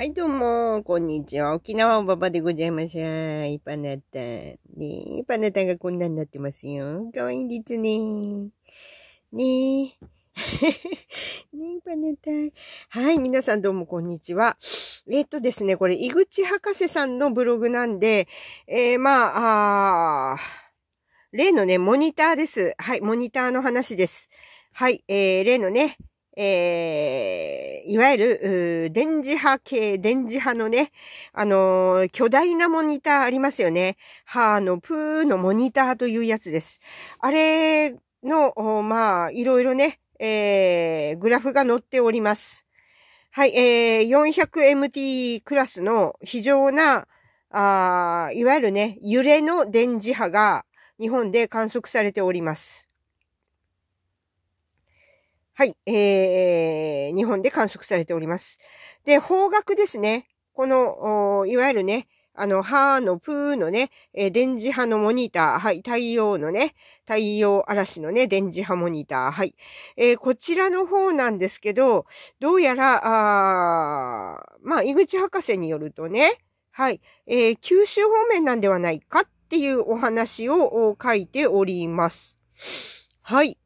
はい、どうも、こんにちは。沖縄おばばでございましゃい。パナタ。ねえ、パナタがこんなになってますよ。かわいいですね。ねえ。ねえ、パネタイ。はい、皆さんどうもこんにちは。えっ、とですね、これ、井口博士さんのブログなんで、えー、まあ、あ例のね、モニターです。はい、モニターの話です。はい、えー、例のね、えー、いわゆる、電磁波系、電磁波のね、あのー、巨大なモニターありますよね。歯のプーのモニターというやつです。あれの、まあ、いろいろね、えー、グラフが載っております。はい、えー、400MT クラスの非常な、あいわゆるね、揺れの電磁波が日本で観測されております。はい、えー、日本で観測されております。で、方角ですね。この、いわゆるね、あの、はーのプーのね、えー、電磁波のモニター、はい、太陽のね、太陽嵐のね、電磁波モニター、はい。えー、こちらの方なんですけど、どうやら、あまあ、井口博士によるとね、はい、えー、九州方面なんではないかっていうお話を書いております。はい。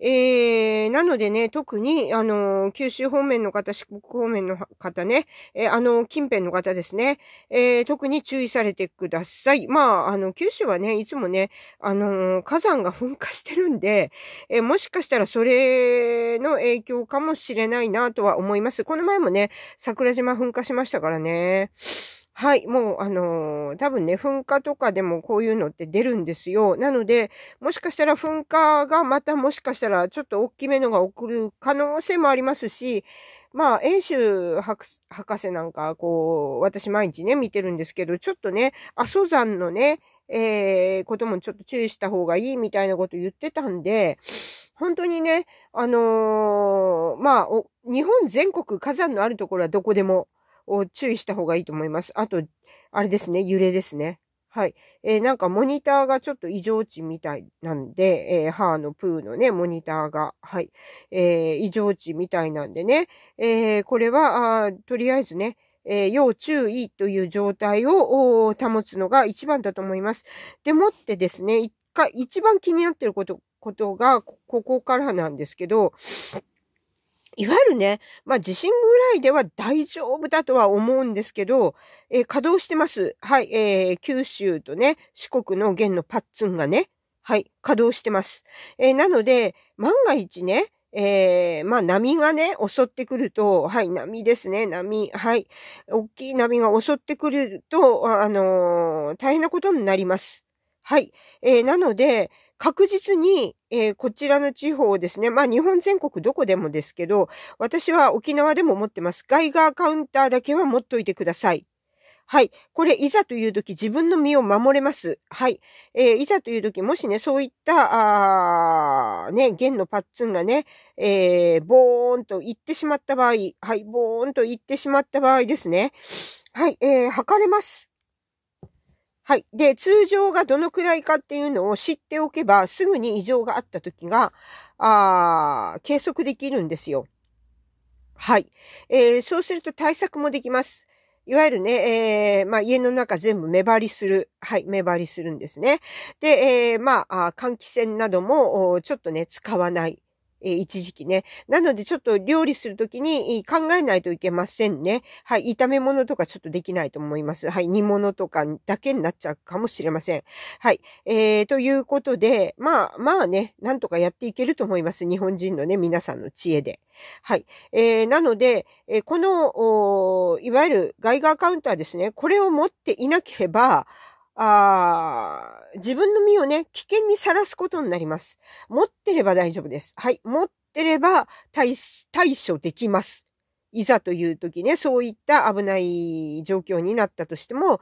えー、なのでね、特に、あのー、九州方面の方、四国方面の方ね、えー、あのー、近辺の方ですね、えー、特に注意されてください。まあ、あの、九州はね、いつもね、あのー、火山が噴火してるんで、えー、もしかしたらそれの影響かもしれないなとは思います。この前もね、桜島噴火しましたからね。はい、もうあのー、多分ね、噴火とかでもこういうのって出るんですよ。なので、もしかしたら噴火がまたもしかしたらちょっと大きめのが起こる可能性もありますし、まあ、遠州博士なんか、こう、私毎日ね、見てるんですけど、ちょっとね、阿蘇山のね、えー、こともちょっと注意した方がいいみたいなこと言ってたんで、本当にね、あのー、まあ、日本全国火山のあるところはどこでも、を注意した方がいいと思います。あと、あれですね、揺れですね。はい。えー、なんかモニターがちょっと異常値みたいなんで、えー、のプーのね、モニターが、はい。えー、異常値みたいなんでね、えー、これは、あとりあえずね、え要注意という状態を保つのが一番だと思います。でもってですね、一回、一番気になってること、ことが、ここからなんですけど、いわゆるね、まあ、地震ぐらいでは大丈夫だとは思うんですけど、えー、稼働してます。はい、えー、九州とね、四国の弦のパッツンがね、はい、稼働してます。えー、なので、万が一ね、えー、まあ波がね、襲ってくると、はい、波ですね、波、はい、大きい波が襲ってくると、あのー、大変なことになります。はい。えー、なので、確実に、えー、こちらの地方ですね。まあ、日本全国どこでもですけど、私は沖縄でも持ってます。ガイガーカウンターだけは持っといてください。はい。これ、いざという時、自分の身を守れます。はい。えー、いざという時、もしね、そういった、あね、弦のパッツンがね、えー、ボーンと行ってしまった場合、はい、ボーンと行ってしまった場合ですね。はい、えー、測れます。はい。で、通常がどのくらいかっていうのを知っておけば、すぐに異常があった時が、あ計測できるんですよ。はい。えー、そうすると対策もできます。いわゆるね、えー、まあ、家の中全部目張りする。はい、目張りするんですね。で、えー、まあ、換気扇なども、ちょっとね、使わない。一時期ね。なのでちょっと料理するときに考えないといけませんね。はい。炒め物とかちょっとできないと思います。はい。煮物とかだけになっちゃうかもしれません。はい。えー、ということで、まあ、まあね、なんとかやっていけると思います。日本人のね、皆さんの知恵で。はい。えー、なので、えー、この、いわゆるガイガーカウンターですね。これを持っていなければ、あ自分の身をね、危険にさらすことになります。持ってれば大丈夫です。はい。持ってれば対対処できます。いざという時ね、そういった危ない状況になったとしても、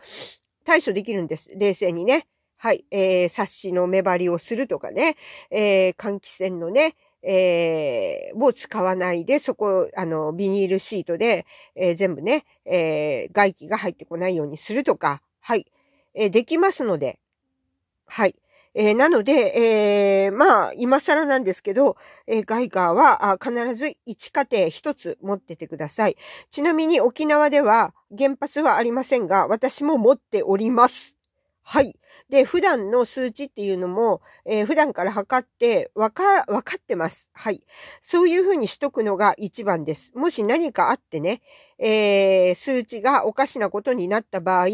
対処できるんです。冷静にね。はい。えー、冊子の目張りをするとかね。えー、換気扇のね、えー、を使わないで、そこ、あの、ビニールシートで、えー、全部ね、えー、外気が入ってこないようにするとか、はい。えできますので、はい。えー、なので、えー、まあ、今更なんですけど、えー、ガイガーは必ず1家庭1つ持っててください。ちなみに沖縄では原発はありませんが、私も持っております。はい。で、普段の数値っていうのも、えー、普段から測って、わか、わかってます。はい。そういうふうにしとくのが一番です。もし何かあってね、えー、数値がおかしなことになった場合、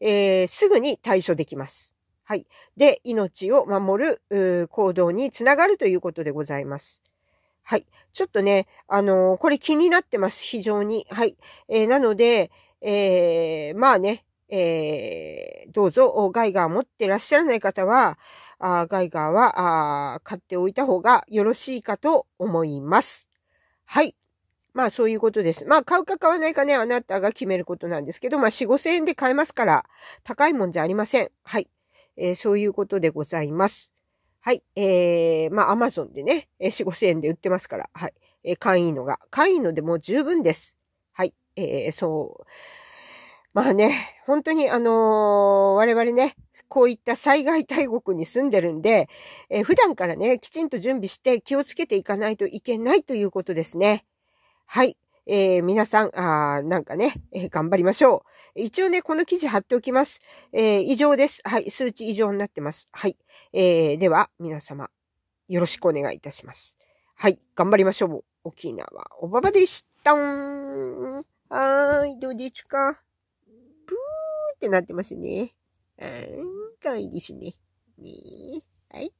えー、すぐに対処できます。はい。で、命を守る行動につながるということでございます。はい。ちょっとね、あのー、これ気になってます。非常に。はい。えー、なので、えー、まあね、えー、どうぞ、ガイガー持ってらっしゃらない方は、あガイガーはあ買っておいた方がよろしいかと思います。はい。まあそういうことです。まあ買うか買わないかね、あなたが決めることなんですけど、まあ4、5千円で買えますから、高いもんじゃありません。はい。えー、そういうことでございます。はい。えー、まあアマゾンでね、4、5千円で売ってますから、はい。えー、買いのが。買いのでもう十分です。はい。えー、そう。まあね、本当にあのー、我々ね、こういった災害大国に住んでるんで、えー、普段からね、きちんと準備して気をつけていかないといけないということですね。はい。えー、皆さん、あなんかね、えー、頑張りましょう。一応ね、この記事貼っておきます。えー、以上です。はい。数値異常になってます。はい。えー、では、皆様、よろしくお願いいたします。はい。頑張りましょう。沖縄、おばばでしたん。はーい。どうでちゅかってなってますね。あん、かわいいですね。ねえ。はい。